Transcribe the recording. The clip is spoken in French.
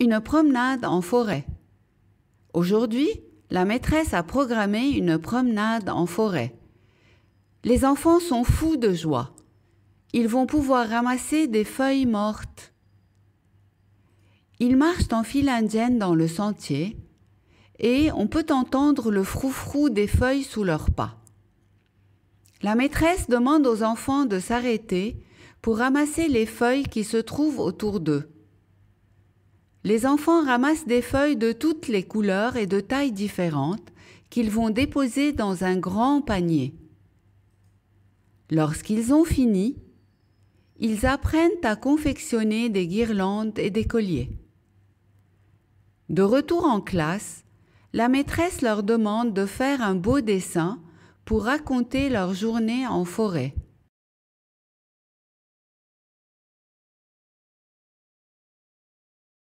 une promenade en forêt. Aujourd'hui, la maîtresse a programmé une promenade en forêt. Les enfants sont fous de joie. Ils vont pouvoir ramasser des feuilles mortes. Ils marchent en file indienne dans le sentier et on peut entendre le froufrou des feuilles sous leurs pas. La maîtresse demande aux enfants de s'arrêter pour ramasser les feuilles qui se trouvent autour d'eux. Les enfants ramassent des feuilles de toutes les couleurs et de tailles différentes qu'ils vont déposer dans un grand panier. Lorsqu'ils ont fini, ils apprennent à confectionner des guirlandes et des colliers. De retour en classe, la maîtresse leur demande de faire un beau dessin pour raconter leur journée en forêt.